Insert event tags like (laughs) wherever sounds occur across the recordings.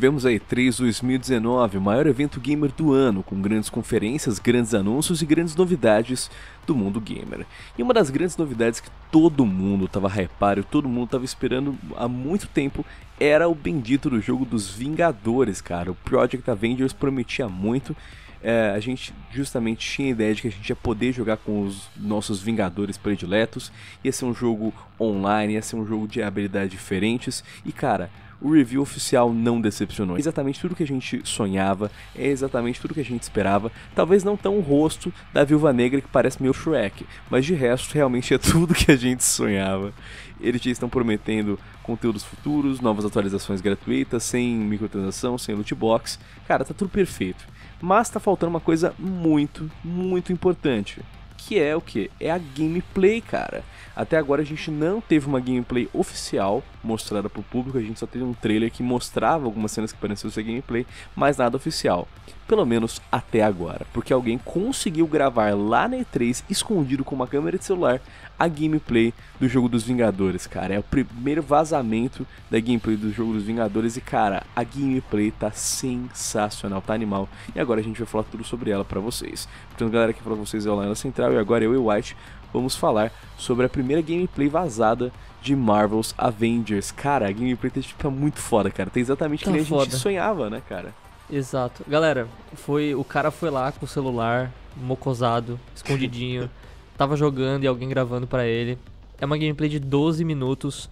tivemos a E3 2019, o maior evento gamer do ano, com grandes conferências, grandes anúncios e grandes novidades do mundo gamer. E uma das grandes novidades que todo mundo estava hypado, todo mundo estava esperando há muito tempo, era o bendito do jogo dos Vingadores, cara. O Project Avengers prometia muito. É, a gente justamente tinha a ideia de que a gente ia poder jogar com os nossos Vingadores prediletos, ia ser um jogo online, ia ser um jogo de habilidades diferentes, e cara, o review oficial não decepcionou. É exatamente tudo que a gente sonhava, é exatamente tudo que a gente esperava. Talvez não tão o rosto da Viúva Negra que parece meio Shrek, mas de resto realmente é (laughs) tudo que a gente sonhava. Eles já estão prometendo conteúdos futuros, novas atualizações gratuitas, sem microtransação, sem loot box. Cara, tá tudo perfeito. Mas tá faltando uma coisa muito, muito importante que é o que? É a gameplay, cara. Até agora a gente não teve uma gameplay oficial mostrada para o público, a gente só teve um trailer que mostrava algumas cenas que pareciam ser gameplay, mas nada oficial pelo menos até agora, porque alguém conseguiu gravar lá na E3, escondido com uma câmera de celular, a gameplay do jogo dos Vingadores, cara. É o primeiro vazamento da gameplay do jogo dos Vingadores e, cara, a gameplay tá sensacional, tá animal. E agora a gente vai falar tudo sobre ela para vocês. Portanto, galera, aqui pra vocês é o Lionel Central e agora eu e o White vamos falar sobre a primeira gameplay vazada de Marvel's Avengers. Cara, a gameplay tá, tipo, tá muito foda, cara. Tá exatamente o tá que a gente sonhava, né, cara? Exato. Galera, foi o cara foi lá com o celular mocosado, escondidinho, (laughs) tava jogando e alguém gravando para ele. É uma gameplay de 12 minutos.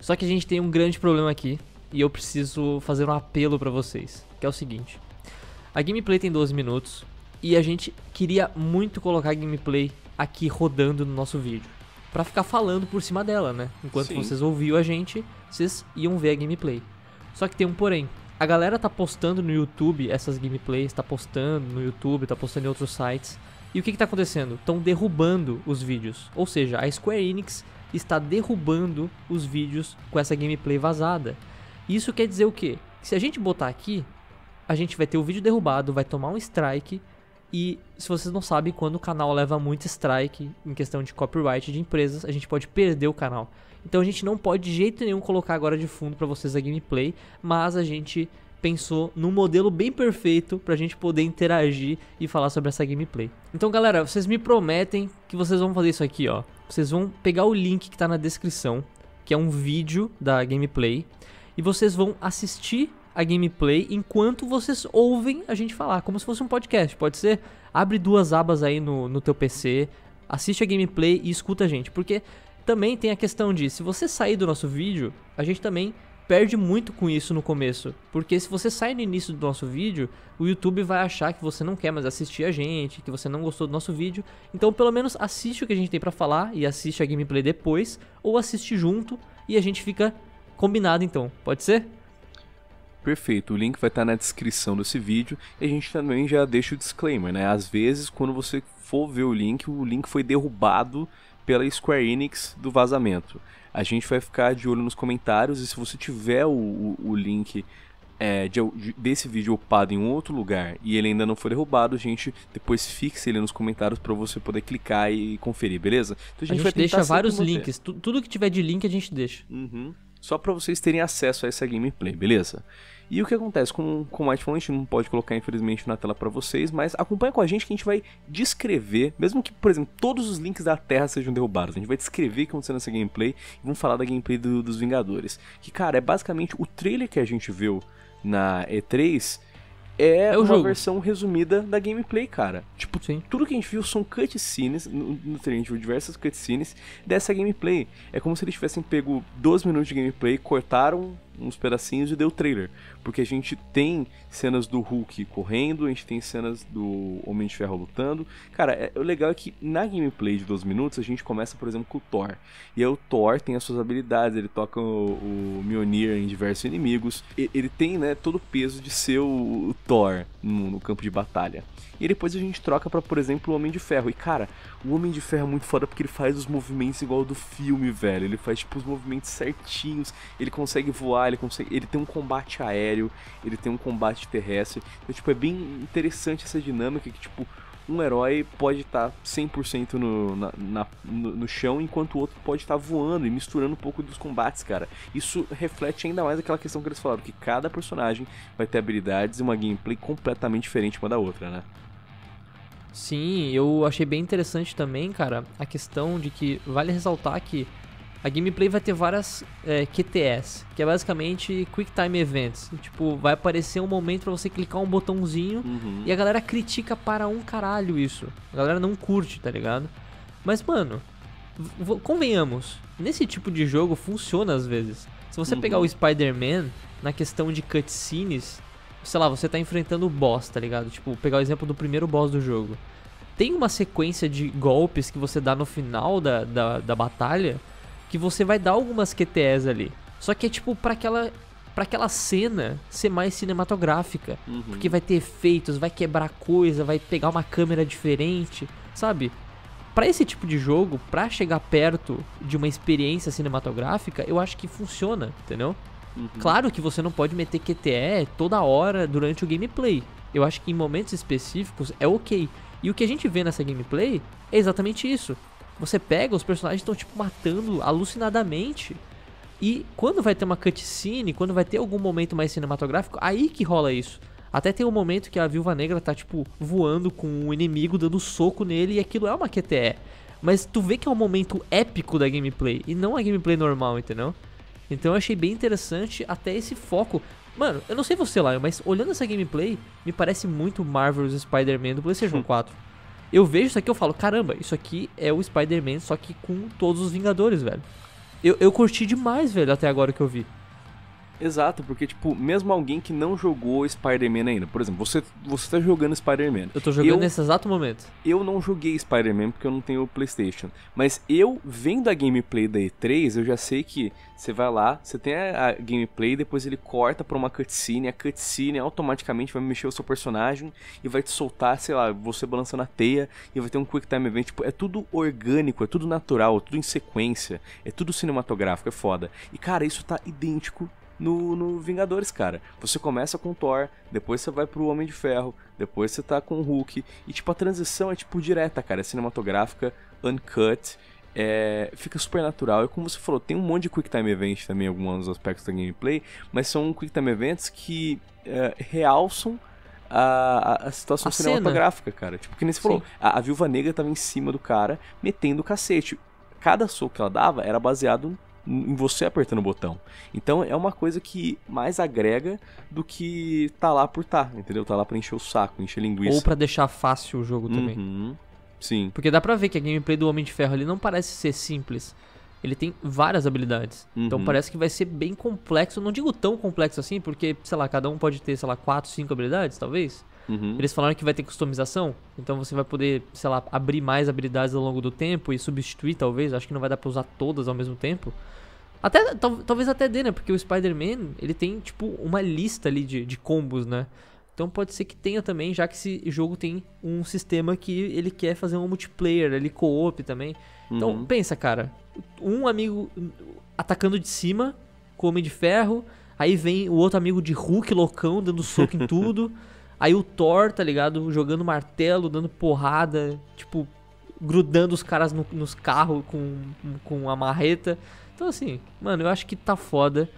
Só que a gente tem um grande problema aqui e eu preciso fazer um apelo para vocês, que é o seguinte. A gameplay tem 12 minutos e a gente queria muito colocar a gameplay aqui rodando no nosso vídeo, para ficar falando por cima dela, né? Enquanto Sim. vocês ouviam a gente, vocês iam ver a gameplay. Só que tem um porém. A galera tá postando no YouTube essas gameplays, tá postando no YouTube, tá postando em outros sites. E o que que tá acontecendo? Estão derrubando os vídeos. Ou seja, a Square Enix está derrubando os vídeos com essa gameplay vazada. Isso quer dizer o quê? Se a gente botar aqui, a gente vai ter o vídeo derrubado, vai tomar um strike e se vocês não sabem, quando o canal leva muito strike em questão de copyright de empresas, a gente pode perder o canal. Então a gente não pode de jeito nenhum colocar agora de fundo para vocês a gameplay, mas a gente pensou num modelo bem perfeito pra gente poder interagir e falar sobre essa gameplay. Então galera, vocês me prometem que vocês vão fazer isso aqui, ó. Vocês vão pegar o link que tá na descrição, que é um vídeo da gameplay, e vocês vão assistir a gameplay enquanto vocês ouvem a gente falar, como se fosse um podcast, pode ser? Abre duas abas aí no, no teu PC, assiste a gameplay e escuta a gente, porque também tem a questão de se você sair do nosso vídeo, a gente também perde muito com isso no começo, porque se você sai no início do nosso vídeo, o YouTube vai achar que você não quer mais assistir a gente, que você não gostou do nosso vídeo. Então, pelo menos assiste o que a gente tem para falar e assiste a gameplay depois ou assiste junto e a gente fica combinado então. Pode ser? Perfeito, o link vai estar na descrição desse vídeo e a gente também já deixa o disclaimer, né? Às vezes, quando você for ver o link, o link foi derrubado pela Square Enix do vazamento. A gente vai ficar de olho nos comentários e se você tiver o, o, o link é, de, desse vídeo upado em um outro lugar e ele ainda não foi derrubado, a gente depois fixa ele nos comentários para você poder clicar e conferir, beleza? Então a gente, a gente deixa vários links, tu, tudo que tiver de link a gente deixa. Uhum. Só para vocês terem acesso a essa gameplay, beleza? E o que acontece com, com o Lightfall, a gente não pode colocar infelizmente na tela para vocês, mas acompanha com a gente que a gente vai descrever, mesmo que, por exemplo, todos os links da Terra sejam derrubados, a gente vai descrever o que aconteceu nessa gameplay e vamos falar da gameplay do, dos Vingadores. Que, cara, é basicamente o trailer que a gente viu na E3 é, é uma jogo. versão resumida da gameplay, cara. Tipo, Sim. tudo que a gente viu são cutscenes, no, no trailer a gente viu diversas cutscenes dessa gameplay. É como se eles tivessem pego 12 minutos de gameplay, cortaram uns pedacinhos e deu trailer. Porque a gente tem cenas do Hulk correndo, a gente tem cenas do Homem de Ferro lutando. Cara, é, o legal é que na gameplay de 12 minutos a gente começa, por exemplo, com o Thor. E aí o Thor tem as suas habilidades, ele toca o, o Mjolnir em diversos inimigos. E, ele tem né, todo o peso de ser o, o Thor no, no, campo de batalha. E depois a gente troca para, por exemplo, o Homem de Ferro. E cara, o Homem de Ferro é muito foda porque ele faz os movimentos igual do filme, velho. Ele faz tipo os movimentos certinhos, ele consegue voar ele consegue. Ele tem um combate aéreo, ele tem um combate terrestre. Então, tipo, é bem interessante essa dinâmica que, tipo, um herói pode estar tá 100% no, na, na, no, no, chão, enquanto o outro pode estar tá voando e misturando um pouco dos combates, cara. Isso reflete ainda mais aquela questão que eles falaram, que cada personagem vai ter habilidades e uma gameplay completamente diferente uma da outra, né? Sim, eu achei bem interessante também, cara, a questão de que vale ressaltar que a gameplay vai ter várias é, QTS, que é basicamente Quick Time Events. Tipo, vai aparecer um momento para você clicar um botãozinho uhum. e a galera critica para um caralho isso. A galera não curte, tá ligado? Mas, mano, convenhamos, nesse tipo de jogo funciona às vezes. Se você uhum. pegar o Spider-Man na questão de cutscenes, sei lá, você tá enfrentando o boss, tá ligado? Tipo, pegar o exemplo do primeiro boss do jogo. Tem uma sequência de golpes que você dá no final da, da, da batalha que você vai dar algumas QTEs ali. Só que é tipo para aquela para aquela cena ser mais cinematográfica, uhum. porque vai ter efeitos, vai quebrar coisa, vai pegar uma câmera diferente, sabe? Para esse tipo de jogo, para chegar perto de uma experiência cinematográfica, eu acho que funciona, entendeu? Uhum. Claro que você não pode meter QTE toda hora durante o gameplay. Eu acho que em momentos específicos é ok. E o que a gente vê nessa gameplay é exatamente isso. Você pega, os personagens estão tipo matando alucinadamente. E quando vai ter uma cutscene, quando vai ter algum momento mais cinematográfico, aí que rola isso. Até tem um momento que a Viúva Negra tá, tipo, voando com um inimigo, dando soco nele, e aquilo é uma QTE. Mas tu vê que é um momento épico da gameplay, e não a gameplay normal, entendeu? Então eu achei bem interessante até esse foco. Mano, eu não sei você, lá, mas olhando essa gameplay, me parece muito Marvel's Spider-Man do PlayStation 4. (laughs) Eu vejo isso aqui eu falo, caramba, isso aqui é o Spider-Man, só que com todos os Vingadores, velho. Eu, eu curti demais, velho, até agora que eu vi. Exato, porque, tipo, mesmo alguém que não jogou Spider-Man ainda, por exemplo, você, você tá jogando Spider-Man. Eu tô jogando eu, nesse exato momento. Eu não joguei Spider-Man porque eu não tenho o PlayStation. Mas eu, vendo a gameplay da E3, eu já sei que você vai lá, você tem a, a gameplay, depois ele corta pra uma cutscene, a cutscene automaticamente vai mexer o seu personagem e vai te soltar, sei lá, você balançando a teia e vai ter um quick time event. Tipo, é tudo orgânico, é tudo natural, é tudo em sequência, é tudo cinematográfico, é foda. E, cara, isso tá idêntico no, no Vingadores, cara. Você começa com Thor, depois você vai pro Homem de Ferro, depois você tá com o Hulk. E, tipo, a transição é, tipo, direta, cara. É cinematográfica, uncut. É, fica super natural. E como você falou, tem um monte de Quick Time Event também, alguns aspectos da gameplay, mas são Quick Time Events que é, realçam a, a, situação a cinematográfica, cena. cara. Tipo, que nem você falou, a, a Viúva Negra tava em cima do cara, metendo o cacete. Cada soco que ela dava era baseado em você apertando o botão. Então é uma coisa que mais agrega do que tá lá por tá, entendeu? Tá lá pra encher o saco, encher linguiça. Ou para deixar fácil o jogo uhum. também. Uhum, sim. Porque dá pra ver que a gameplay do Homem de Ferro ele não parece ser simples. Ele tem várias habilidades. Então, uhum. Então parece que vai ser bem complexo. Não digo tão complexo assim, porque, sei lá, cada um pode ter, sei lá, 4, 5 habilidades, talvez. Uhum. Eles falaram que vai ter customização, então você vai poder, sei lá, abrir mais habilidades ao longo do tempo e substituir, talvez. Acho que não vai dar pra usar todas ao mesmo tempo. Até, tal, talvez até dê, né? Porque o Spider-Man, ele tem, tipo, uma lista ali de, de combos, né? Então pode ser que tenha também, já que esse jogo tem um sistema que ele quer fazer um multiplayer, ele co-op também. Então uhum. pensa, cara, um amigo atacando de cima, com o Homem de Ferro, aí vem o outro amigo de Hulk loucão, dando soco em (laughs) tudo. Aí o Thor, tá ligado? Jogando martelo, dando porrada, tipo, grudando os caras no, nos carros com, com a marreta. Então, assim, mano, eu acho que tá foda.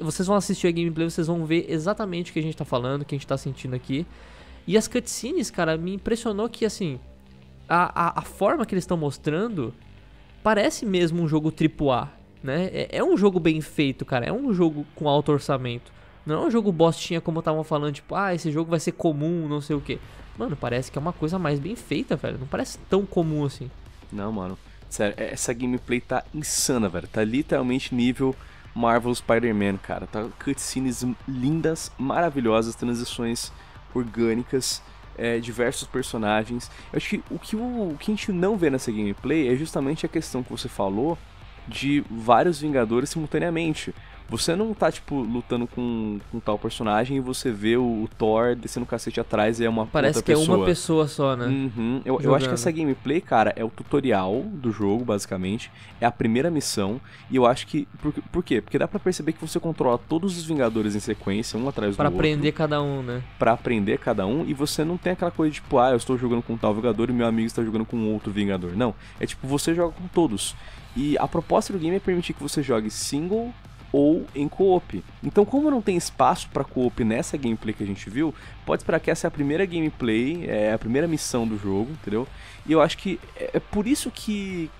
Vocês vão assistir a gameplay, vocês vão ver exatamente o que a gente tá falando, o que a gente tá sentindo aqui. E as cutscenes, cara, me impressionou que, assim, a, a, a forma que eles estão mostrando parece mesmo um jogo AAA, né? É, é um jogo bem feito, cara. É um jogo com alto orçamento. Não é um jogo bostinha como estavam falando, tipo, ah, esse jogo vai ser comum, não sei o que. Mano, parece que é uma coisa mais bem feita, velho. Não parece tão comum assim. Não, mano. Sério, é, essa gameplay tá insana, velho. Tá literalmente nível Marvel Spider-Man, cara. Tá cutscenes lindas, maravilhosas, transições orgânicas, é, diversos personagens. Eu acho que o que, o que a gente não vê nessa gameplay é justamente a questão que você falou de vários Vingadores simultaneamente. Você não tá, tipo, lutando com, com tal personagem e você vê o, o Thor descendo o cacete atrás e é uma Parece que pessoa. é uma pessoa só, né? Uhum. Eu, eu acho que essa gameplay, cara, é o tutorial do jogo, basicamente. É a primeira missão. E eu acho que. Por, por quê? Porque dá para perceber que você controla todos os Vingadores em sequência, um atrás do outro. Pra aprender cada um, né? Pra aprender cada um. E você não tem aquela coisa de, tipo, ah, eu estou jogando com tal Vingador e meu amigo está jogando com outro Vingador. Não. É tipo, você joga com todos. E a proposta do game é permitir que você jogue single ou em co-op. Então, como não tem espaço para co-op nessa gameplay que a gente viu, pode esperar que essa é a primeira gameplay, é a primeira missão do jogo, entendeu? E eu acho que é, é por isso que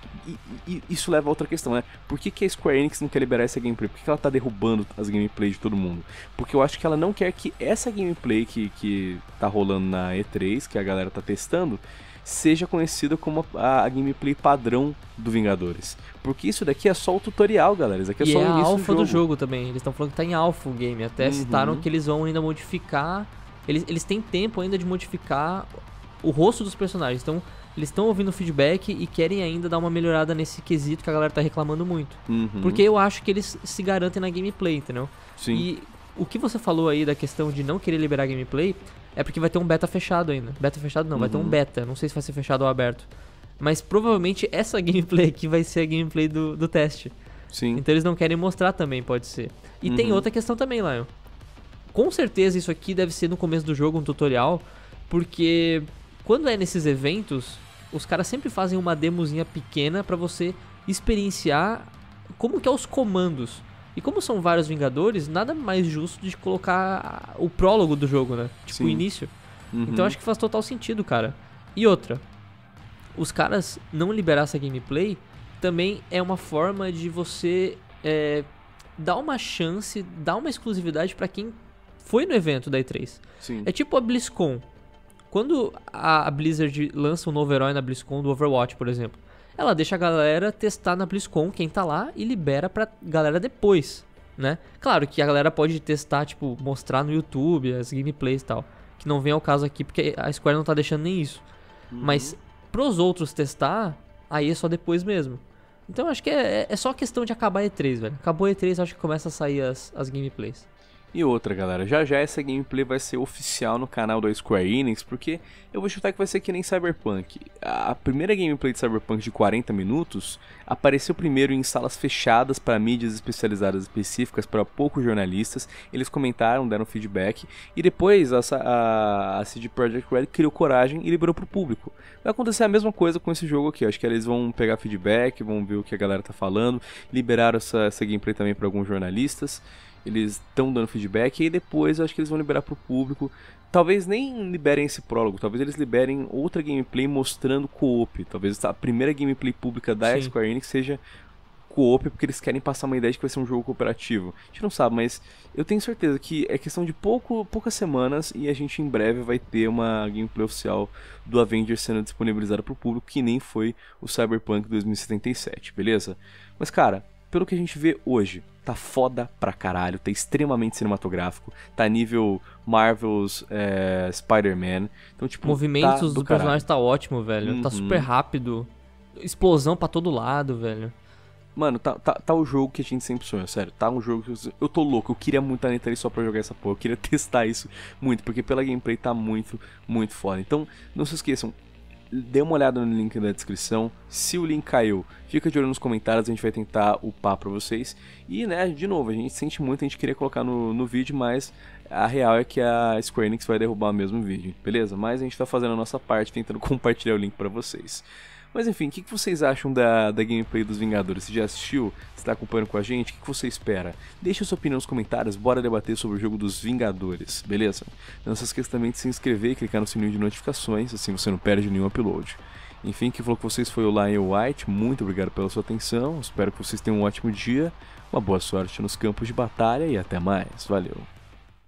isso leva a outra questão, né? Por que, a Square Enix não quer liberar essa gameplay? Por que, que ela tá derrubando as gameplays de todo mundo? Porque eu acho que ela não quer que essa gameplay que, que tá rolando na E3, que a galera tá testando, seja conhecida como a, a, gameplay padrão do Vingadores. Porque isso daqui é só o tutorial, galera. Isso aqui é e só é o início a alfa do jogo. do jogo também. Eles estão falando que tá em alfa o game. Até uhum. citaram que eles vão ainda modificar. Eles, eles têm tempo ainda de modificar o rosto dos personagens. Então, eles estão ouvindo feedback e querem ainda dar uma melhorada nesse quesito que a galera tá reclamando muito. Uhum. Porque eu acho que eles se garantem na gameplay, entendeu? Sim. E o que você falou aí da questão de não querer liberar gameplay, é porque vai ter um beta fechado ainda. Beta fechado não, uhum. vai ter um uhum. beta. Não sei se vai ser fechado ou aberto. Mas provavelmente essa (laughs) gameplay aqui vai ser a gameplay do, do teste. Sim. Então eles não querem mostrar também, pode ser. E uhum. tem outra questão também, Lion. Com certeza isso aqui deve ser no começo do jogo um tutorial, porque quando é nesses eventos, os caras sempre fazem uma demozinha pequena para você experienciar como que é os comandos. E como são vários Vingadores, nada mais justo de colocar o prólogo do jogo, né? Tipo, Sim. o início. Uhum. Então acho que faz total sentido, cara. E outra, os caras não liberar essa gameplay também é uma forma de você é, dar uma chance, dar uma exclusividade para quem foi no evento da E3. Sim. É tipo a BlizzCon. Quando a Blizzard lança um novo herói na BlizzCon do Overwatch, por exemplo, ela deixa a galera testar na BlizzCon quem tá lá e libera pra galera depois, né? Claro que a galera pode testar, tipo, mostrar no YouTube as gameplays e tal. Que não vem ao caso aqui, porque a Square não tá deixando nem isso. Uhum. Mas pros outros testar, aí é só depois mesmo. Então acho que é, é, é só questão de acabar E3, velho. Acabou E3, acho que começa a sair as, as gameplays. E outra, galera, já já essa gameplay vai ser oficial no canal da Square Enix, porque eu vou chutar que vai ser que nem Cyberpunk. A primeira gameplay de Cyberpunk de 40 minutos apareceu primeiro em salas fechadas para mídias especializadas específicas, para poucos jornalistas. Eles comentaram, deram feedback, e depois a, a, a CD Projekt Red criou coragem e liberou para o público. Vai acontecer a mesma coisa com esse jogo aqui, acho que eles vão pegar feedback, vão ver o que a galera tá falando, liberaram essa, essa gameplay também para alguns jornalistas eles estão dando feedback, e depois eu acho que eles vão liberar para o público. Talvez nem liberem esse prólogo, talvez eles liberem outra gameplay mostrando co-op. Talvez a primeira gameplay pública da Sim. Square Enix seja co-op, porque eles querem passar uma ideia de que vai ser um jogo cooperativo. A gente não sabe, mas eu tenho certeza que é questão de pouco, poucas semanas e a gente em breve vai ter uma gameplay oficial do Avengers sendo disponibilizada para o público, que nem foi o Cyberpunk 2077, beleza? Mas cara, pelo que a gente vê hoje, tá foda pra caralho, tá extremamente cinematográfico, tá nível Marvel's é, Spider-Man. Então, tipo, movimentos tá do, do personagem tá ótimo, velho. Tá uhum. Tá super rápido. Explosão para todo lado, velho. Mano, tá, tá, tá, o jogo que a gente sempre sonha, sério. Tá um jogo que eu, eu tô louco. Eu queria muito a Nintendo só pra jogar essa porra. Eu queria (laughs) testar isso muito, porque pela gameplay tá muito, muito foda. Então, não se esqueçam, dê uma olhada no link da descrição. Se o link caiu, fica de olho nos comentários, a gente vai tentar upar para vocês. E, né, de novo, a gente sente muito, a gente queria colocar no, no vídeo, mas a real é que a Square Enix vai derrubar o mesmo vídeo, beleza? Mas a gente tá fazendo a nossa parte, tentando (laughs) compartilhar o link para vocês. Mas enfim, o que, que vocês acham da, da gameplay dos Vingadores? Você já assistiu? se está acompanhando com a gente? O que, que você espera? Deixa sua opinião nos comentários, bora debater sobre o jogo dos Vingadores, beleza? Não se esqueça também de se inscrever e clicar no sininho de notificações, assim você não perde nenhum upload. Enfim, quem falou com vocês foi o Lion White, muito obrigado pela sua atenção, espero que vocês tenham um ótimo dia, uma boa sorte nos campos de batalha e até mais, valeu!